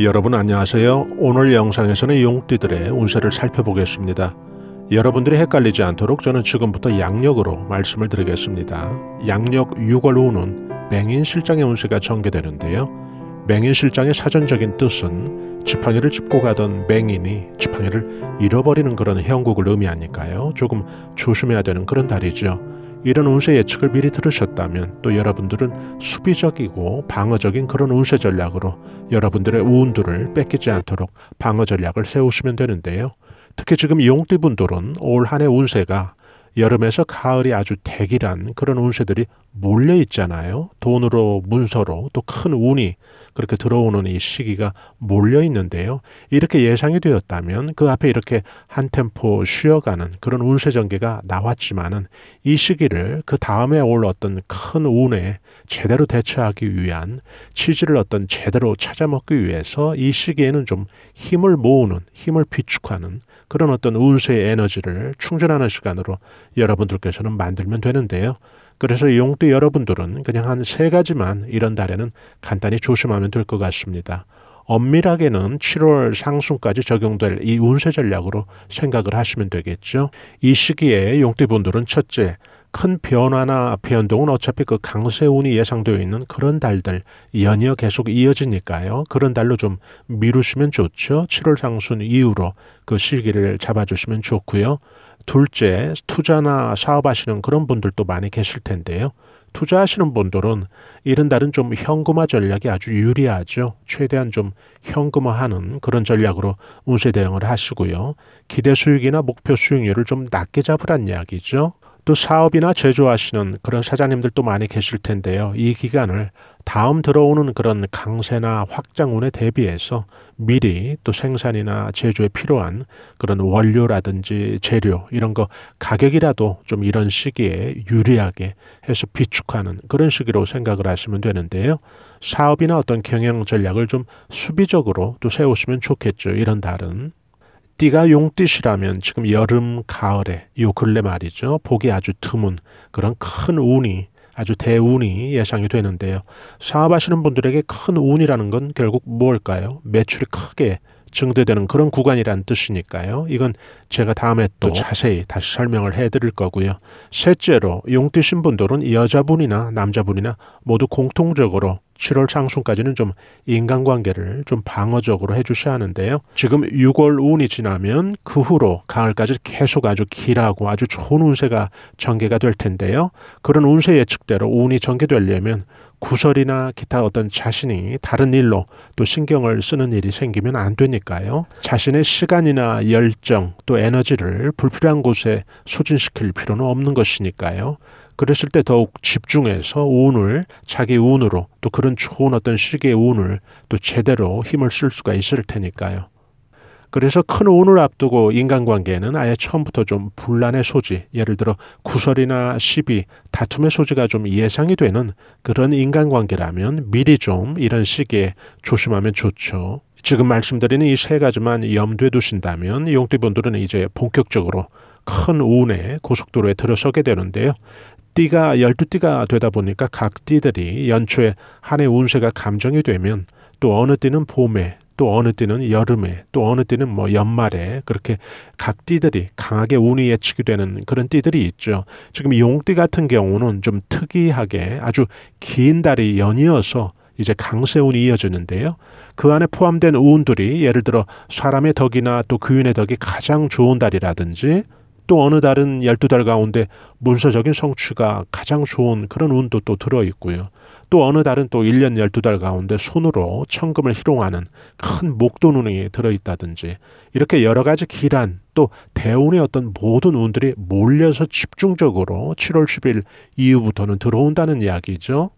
여러분 안녕하세요. 오늘 영상에서는 용띠들의 운세를 살펴보겠습니다. 여러분들이 헷갈리지 않도록 저는 지금부터 양력으로 말씀을 드리겠습니다. 양력 6월 5는 맹인실장의 운세가 전개되는데요. 맹인실장의 사전적인 뜻은 지팡이를 짚고 가던 맹인이 지팡이를 잃어버리는 그런 형국을 의미하니까요. 조금 조심해야 되는 그런 달이죠. 이런 운세 예측을 미리 들으셨다면 또 여러분들은 수비적이고 방어적인 그런 운세 전략으로 여러분들의 우운두를 뺏기지 않도록 방어 전략을 세우시면 되는데요. 특히 지금 용띠분들은 올 한 해 운세가 여름에서 가을이 아주 대기란 그런 운세들이 몰려 있잖아요. 돈으로, 문서로, 또 큰 운이 그렇게 들어오는 이 시기가 몰려 있는데요. 이렇게 예상이 되었다면 그 앞에 이렇게 한 템포 쉬어가는 그런 운세 전개가 나왔지만은 이 시기를 그 다음에 올 어떤 큰 운에 제대로 대처하기 위한 취지를 어떤 제대로 찾아먹기 위해서 이 시기에는 좀 힘을 모으는 힘을 비축하는 그런 어떤 운세의 에너지를 충전하는 시간으로 여러분들께서는 만들면 되는데요. 그래서 용띠 여러분들은 그냥 한 세 가지만 이런 달에는 간단히 조심하면 될 것 같습니다. 엄밀하게는 7월 상순까지 적용될 이 운세 전략으로 생각을 하시면 되겠죠. 이 시기에 용띠분들은 첫째, 큰 변화나 변동은 어차피 그 강세운이 예상되어 있는 그런 달들 연이어 계속 이어지니까요. 그런 달로 좀 미루시면 좋죠. 7월 상순 이후로 그 시기를 잡아주시면 좋고요. 둘째, 투자나 사업하시는 그런 분들도 많이 계실 텐데요. 투자하시는 분들은 이런 달은좀 현금화 전략이 아주 유리하죠. 최대한 좀 현금화하는 그런 전략으로 운세 대응을 하시고요. 기대 수익이나 목표 수익률을 좀 낮게 잡으란 이야기죠. 또 사업이나 제조하시는 그런 사장님들도 많이 계실 텐데요. 이 기간을 다음 들어오는 그런 강세나 확장운에 대비해서 미리 또 생산이나 제조에 필요한 그런 원료라든지 재료 이런 거 가격이라도 좀 이런 시기에 유리하게 해서 비축하는 그런 식으로 생각을 하시면 되는데요. 사업이나 어떤 경영 전략을 좀 수비적으로 또 세우시면 좋겠죠. 이런 달은 띠가 용띠시라면 지금 여름 가을에 요 근래 말이죠. 복이 아주 드문 그런 큰 운이 아주 대운이 예상이 되는데요. 사업하시는 분들에게 큰 운이라는 건 결국 뭘까요? 매출이 크게 증대되는 그런 구간이란 뜻이니까요. 이건 제가 다음에 또 그렇죠. 자세히 다시 설명을 해드릴 거고요. 셋째로 용띠 신분들은 여자분이나 남자분이나 모두 공통적으로 7월 상순까지는 좀 인간관계를 좀 방어적으로 해주셔야 하는데요. 지금 6월 운이 지나면 그 후로 가을까지 계속 아주 길하고 아주 좋은 운세가 전개가 될 텐데요. 그런 운세 예측대로 운이 전개되려면 구설이나 기타 어떤 자신이 다른 일로 또 신경을 쓰는 일이 생기면 안 되니까요. 자신의 시간이나 열정 또 에너지를 불필요한 곳에 소진시킬 필요는 없는 것이니까요. 그랬을 때 더욱 집중해서 운을 자기 운으로 또 그런 좋은 어떤 시기의 운을 또 제대로 힘을 쓸 수가 있을 테니까요. 그래서 큰 운을 앞두고 인간관계는 아예 처음부터 좀 분란의 소지, 예를 들어 구설이나 시비, 다툼의 소지가 좀 예상이 되는 그런 인간관계라면 미리 좀 이런 시기에 조심하면 좋죠. 지금 말씀드리는 이 세 가지만 염두에 두신다면 용띠분들은 이제 본격적으로 큰 운의 고속도로에 들어서게 되는데요. 띠가 열두 띠가 되다 보니까 각 띠들이 연초에 한해 운세가 감정이 되면 또 어느 띠는 봄에 또 어느 때는 여름에 또 어느 때는 뭐 연말에 그렇게 각 띠들이 강하게 운이 예측되는 이 그런 띠들이 있죠. 지금 용띠 같은 경우는 좀 특이하게 아주 긴 달이 연이어서 이제 강세운이 이어지는데요. 그 안에 포함된 운들이 예를 들어 사람의 덕이나 또 귀인의 덕이 가장 좋은 달이라든지 또 어느 달은 열두 달 가운데 문서적인 성취가 가장 좋은 그런 운도 또 들어있고요. 또 어느 달은 또 1년 12달 가운데 손으로 천금을 희롱하는 큰 목돈 운이 들어있다든지 이렇게 여러 가지 기란 또 대운의 어떤 모든 운들이 몰려서 집중적으로 7월 10일 이후부터는 들어온다는 이야기죠.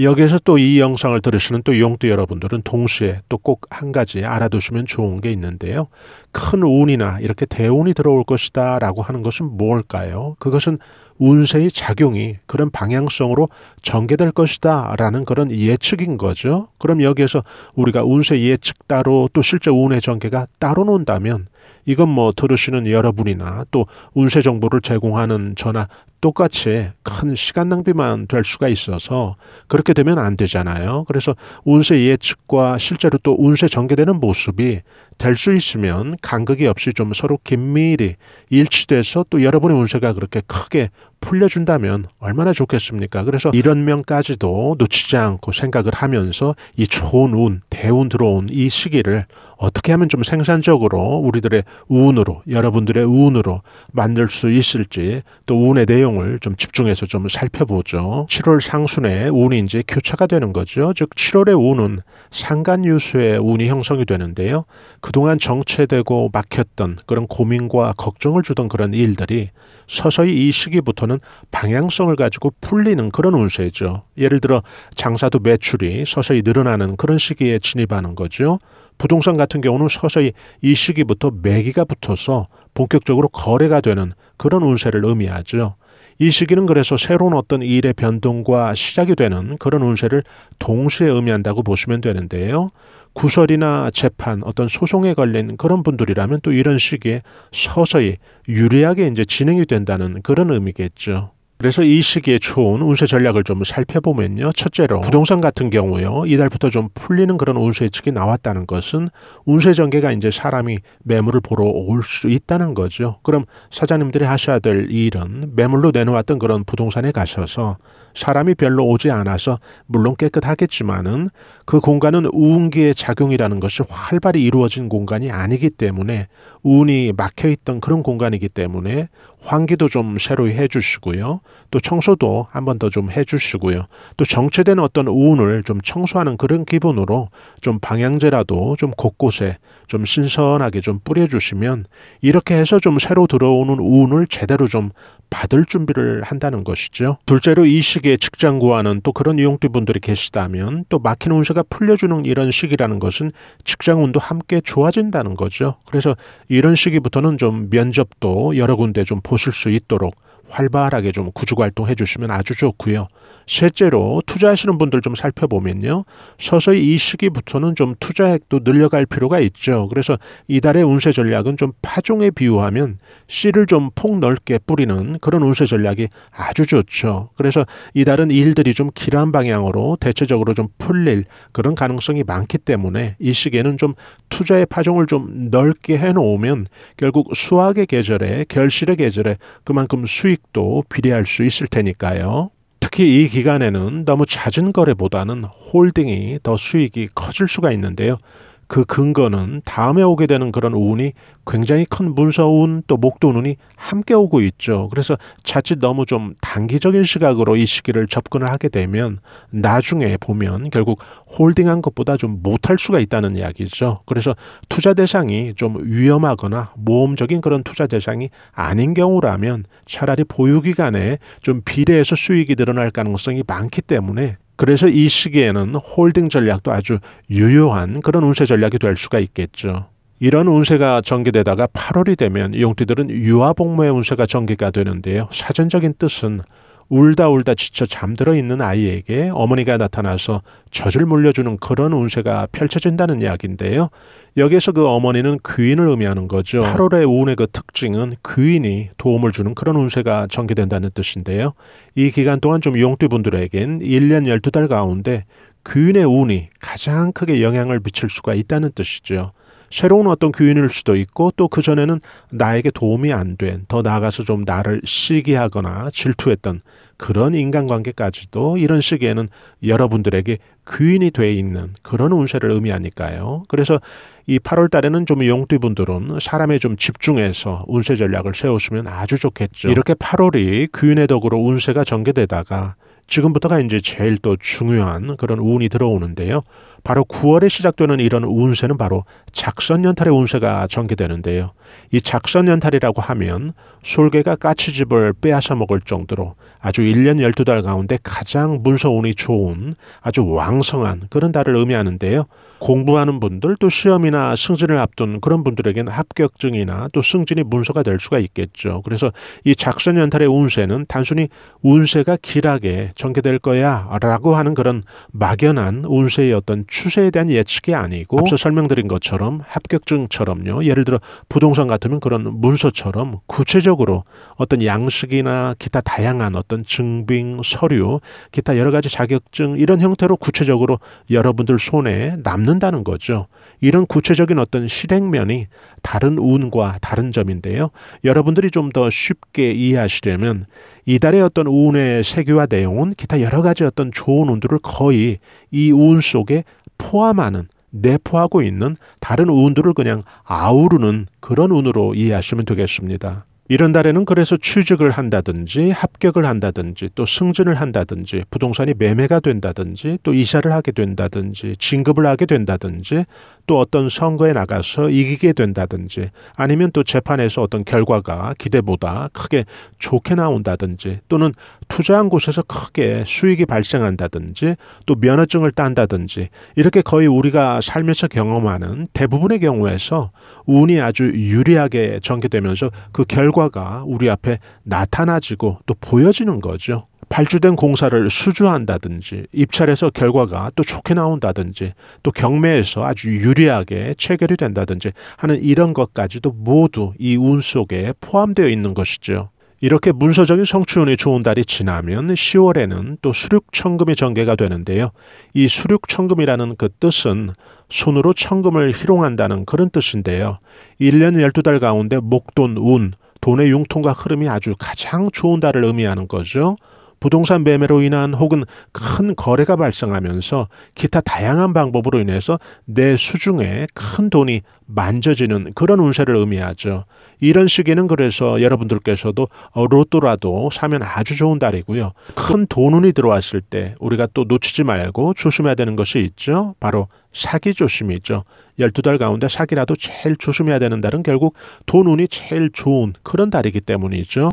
여기에서 또 이 영상을 들으시는 또 용띠 여러분들은 동시에 또 꼭 한 가지 알아두시면 좋은 게 있는데요. 큰 운이나 이렇게 대운이 들어올 것이다 라고 하는 것은 뭘까요? 그것은 운세의 작용이 그런 방향성으로 전개될 것이다 라는 그런 예측인 거죠. 그럼 여기에서 우리가 운세 예측 따로 또 실제 운의 전개가 따로 논다면 이건 뭐 들으시는 여러분이나 또 운세 정보를 제공하는 저나 똑같이 큰 시간 낭비만 될 수가 있어서 그렇게 되면 안 되잖아요. 그래서 운세 예측과 실제로 또 운세 전개되는 모습이 될 수 있으면 간극이 없이 좀 서로 긴밀히 일치돼서 또 여러분의 운세가 그렇게 크게 풀려준다면 얼마나 좋겠습니까? 그래서 이런 면까지도 놓치지 않고 생각을 하면서 이 좋은 운, 대운 들어온 이 시기를 어떻게 하면 좀 생산적으로 우리들의 운으로 여러분들의 운으로 만들 수 있을지 또운의 내용을 좀 집중해서 좀 살펴보죠. 7월 상순에 운이 이제 교차가 되는 거죠. 즉 7월의 운은 상간유수의 운이 형성이 되는데요. 그동안 정체되고 막혔던 그런 고민과 걱정을 주던 그런 일들이 서서히 이 시기부터는 방향성을 가지고 풀리는 그런 운세죠. 예를 들어 장사도 매출이 서서히 늘어나는 그런 시기에 진입하는 거죠. 부동산 같은 경우는 서서히 이 시기부터 매기가 붙어서 본격적으로 거래가 되는 그런 운세를 의미하죠. 이 시기는 그래서 새로운 어떤 일의 변동과 시작이 되는 그런 운세를 동시에 의미한다고 보시면 되는데요. 구설이나 재판, 어떤 소송에 걸린 그런 분들이라면 또 이런 시기에 서서히 유리하게 이제 진행이 된다는 그런 의미겠죠. 그래서 이 시기에 좋은 운세 전략을 좀 살펴보면요. 첫째로 부동산 같은 경우요. 이달부터 좀 풀리는 그런 운세 측이 나왔다는 것은 운세 전개가 이제 사람이 매물을 보러 올 수 있다는 거죠. 그럼 사장님들이 하셔야 될 일은 매물로 내놓았던 그런 부동산에 가셔서 사람이 별로 오지 않아서 물론 깨끗하겠지만은 그 공간은 우운기의 작용이라는 것이 활발히 이루어진 공간이 아니기 때문에 운이 막혀 있던 그런 공간이기 때문에 환기도 좀 새로 해주시고요. 또 청소도 한 번 더 좀 해주시고요. 또 정체된 어떤 우운을 좀 청소하는 그런 기분으로 좀 방향제라도 좀 곳곳에 좀 신선하게 좀 뿌려주시면 이렇게 해서 좀 새로 들어오는 우운을 제대로 좀 받을 준비를 한다는 것이죠. 둘째로 이 시기에 직장 구하는 또 그런 이용띠 분들이 계시다면 또 막힌 운세가 풀려주는 이런 시기라는 것은 직장 운도 함께 좋아진다는 거죠. 그래서 이런 시기부터는 좀 면접도 여러 군데 좀 보실 수 있도록 활발하게 좀 구축 활동해 주시면 아주 좋고요. 셋째로 투자하시는 분들 좀 살펴보면요. 서서히 이 시기부터는 좀 투자액도 늘려갈 필요가 있죠. 그래서 이달의 운세 전략은 좀 파종에 비유하면 씨를 좀 폭넓게 뿌리는 그런 운세 전략이 아주 좋죠. 그래서 이달은 일들이 좀 길한 방향으로 대체적으로 좀 풀릴 그런 가능성이 많기 때문에 이 시기에는 좀 투자의 파종을 좀 넓게 해놓으면 결국 수확의 계절에 결실의 계절에 그만큼 수익도 비례할 수 있을 테니까요. 특히 이 기간에는 너무 잦은 거래보다는 홀딩이 더 수익이 커질 수가 있는데요. 그 근거는 다음에 오게 되는 그런 운이 굉장히 큰 무서운 또목도운이 함께 오고 있죠. 그래서 자칫 너무 좀 단기적인 시각으로 이 시기를 접근을 하게 되면 나중에 보면 결국 홀딩한 것보다 좀 못할 수가 있다는 이야기죠. 그래서 투자 대상이 좀 위험하거나 모험적인 그런 투자 대상이 아닌 경우라면 차라리 보유 기간에 좀 비례해서 수익이 늘어날 가능성이 많기 때문에 그래서 이 시기에는 홀딩 전략도 아주 유효한 그런 운세 전략이 될 수가 있겠죠. 이런 운세가 전개되다가 8월이 되면 용띠들은 유아복무의 운세가 전개가 되는데요. 사전적인 뜻은 울다 울다 지쳐 잠들어 있는 아이에게 어머니가 나타나서 젖을 물려주는 그런 운세가 펼쳐진다는 이야기인데요. 여기에서 그 어머니는 귀인을 의미하는 거죠. 8월의 운의 그 특징은 귀인이 도움을 주는 그런 운세가 전개된다는 뜻인데요. 이 기간 동안 좀 용띠분들에겐 1년 12달 가운데 귀인의 운이 가장 크게 영향을 미칠 수가 있다는 뜻이죠. 새로운 어떤 교인일 수도 있고 또 그전에는 나에게 도움이 안 된 더 나아가서 좀 나를 시기하거나 질투했던 그런 인간관계까지도 이런 시기에는 여러분들에게 귀인이 돼 있는 그런 운세를 의미하니까요. 그래서 이 8월 달에는 좀 용띠분들은 사람에 좀 집중해서 운세 전략을 세우시면 아주 좋겠죠. 이렇게 8월이 귀인의 덕으로 운세가 전개되다가 지금부터가 이제 제일 또 중요한 그런 운이 들어오는데요. 바로 9월에 시작되는 이런 운세는 바로 작선연탈의 운세가 전개되는데요. 이 작선연탈이라고 하면 솔개가 까치집을 빼앗아 먹을 정도로 아주 1년 12달 가운데 가장 문서운이 좋은 아주 왕성한 그런 달을 의미하는데요. 공부하는 분들 또 시험이나 승진을 앞둔 그런 분들에겐 합격증이나 또 승진이 문서가 될 수가 있겠죠. 그래서 이 작선연탈의 운세는 단순히 운세가 길하게 전개될 거야 라고 하는 그런 막연한 운세의 어떤 추세에 대한 예측이 아니고 앞서 설명드린 것처럼 합격증처럼요. 예를 들어 부동산 같으면 그런 문서처럼 구체적으로 어떤 양식이나 기타 다양한 어떤 증빙, 서류, 기타 여러 가지 자격증 이런 형태로 구체적으로 여러분들 손에 남는다는 거죠. 이런 구체적인 어떤 실행면이 다른 운과 다른 점인데요. 여러분들이 좀 더 쉽게 이해하시려면 이달의 어떤 운의 세계와 내용은 기타 여러 가지 어떤 좋은 운들을 거의 이 운 속에 포함하는 내포하고 있는 다른 운들을 그냥 아우르는 그런 운으로 이해하시면 되겠습니다. 이런 달에는 그래서 취직을 한다든지 합격을 한다든지 또 승진을 한다든지 부동산이 매매가 된다든지 또 이사를 하게 된다든지 진급을 하게 된다든지 또 어떤 선거에 나가서 이기게 된다든지 아니면 또 재판에서 어떤 결과가 기대보다 크게 좋게 나온다든지 또는 투자한 곳에서 크게 수익이 발생한다든지 또 면허증을 딴다든지 이렇게 거의 우리가 살면서 경험하는 대부분의 경우에서 운이 아주 유리하게 전개되면서 그 결과가 우리 앞에 나타나지고 또 보여지는 거죠. 발주된 공사를 수주한다든지 입찰에서 결과가 또 좋게 나온다든지 또 경매에서 아주 유리하게 체결이 된다든지 하는 이런 것까지도 모두 이 운 속에 포함되어 있는 것이죠. 이렇게 문서적인 성추운이 좋은 달이 지나면 10월에는 또 수륙천금이 전개가 되는데요. 이 수륙천금이라는 그 뜻은 손으로 천금을 희롱한다는 그런 뜻인데요. 1년 12달 가운데 목돈, 운, 돈의 융통과 흐름이 아주 가장 좋은 달을 의미하는 거죠. 부동산 매매로 인한 혹은 큰 거래가 발생하면서 기타 다양한 방법으로 인해서 내 수중에 큰 돈이 만져지는 그런 운세를 의미하죠. 이런 시기는 그래서 여러분들께서도 로또라도 사면 아주 좋은 달이고요. 큰 돈운이 들어왔을 때 우리가 또 놓치지 말고 조심해야 되는 것이 있죠. 바로 사기 조심이죠. 12달 가운데 사기라도 제일 조심해야 되는 달은 결국 돈운이 제일 좋은 그런 달이기 때문이죠.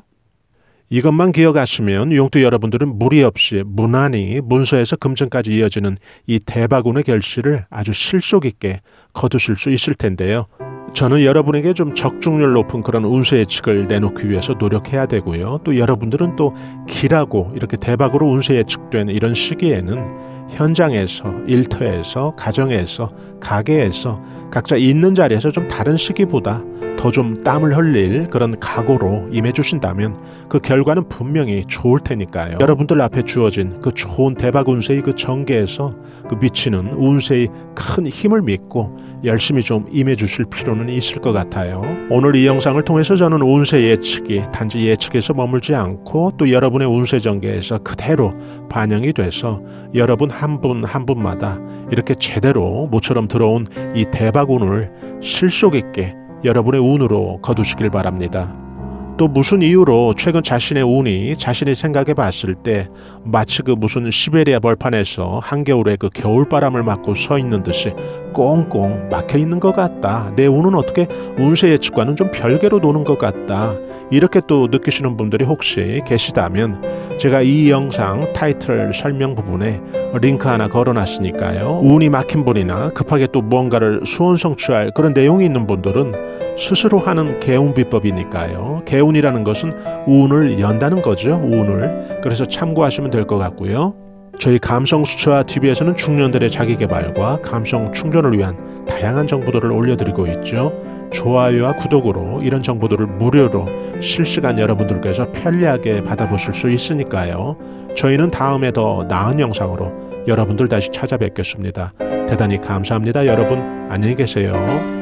이것만 기억하시면 용두 여러분들은 무리 없이 무난히 문서에서 금전까지 이어지는 이 대바군의 결실을 아주 실속 있게 거두실 수 있을 텐데요. 저는 여러분에게 좀 적중률 높은 그런 운세 예측을 내놓기 위해서 노력해야 되고요. 또 여러분들은 또 길하고 이렇게 대박으로 운세 예측된 이런 시기에는 현장에서 일터에서 가정에서 가게에서 각자 있는 자리에서 좀 다른 시기보다 더 좀 땀을 흘릴 그런 각오로 임해주신다면 그 결과는 분명히 좋을 테니까요. 여러분들 앞에 주어진 그 좋은 대박 운세의 그 전개에서 그 미치는 운세의 큰 힘을 믿고 열심히 좀 임해주실 필요는 있을 것 같아요. 오늘 이 영상을 통해서 저는 운세 예측이 단지 예측에서 머물지 않고 또 여러분의 운세 전개에서 그대로 반영이 돼서 여러분 한 분한 한 분마다 이렇게 제대로 모처럼 들어온 이 대박 운을 실속 있게 여러분의 운으로 거두시길 바랍니다. 또 무슨 이유로 최근 자신의 운이 자신이 생각해 봤을 때 마치 그 무슨 시베리아 벌판에서 한겨울에 그 겨울바람을 맞고 서 있는 듯이 꽁꽁 막혀 있는 것 같다. 내 운은 어떻게 운세 예측과는 좀 별개로 노는것 같다. 이렇게 또 느끼시는 분들이 혹시 계시다면 제가 이 영상 타이틀 설명 부분에 링크 하나 걸어놨으니까요. 운이 막힌 분이나 급하게 또 무언가를 수원성취할 그런 내용이 있는 분들은 스스로 하는 개운 비법이니까요. 개운이라는 것은 운을 연다는 거죠. 운을. 그래서 참고하시면 될 것 같고요. 저희 감성 수와 TV에서는 중년들의 자기 개발과 감성 충전을 위한 다양한 정보들을 올려드리고 있죠. 좋아요와 구독으로 이런 정보들을 무료로 실시간 여러분들께서 편리하게 받아보실 수 있으니까요. 저희는 다음에 더 나은 영상으로 여러분들 다시 찾아뵙겠습니다. 대단히 감사합니다. 여러분 안녕히 계세요.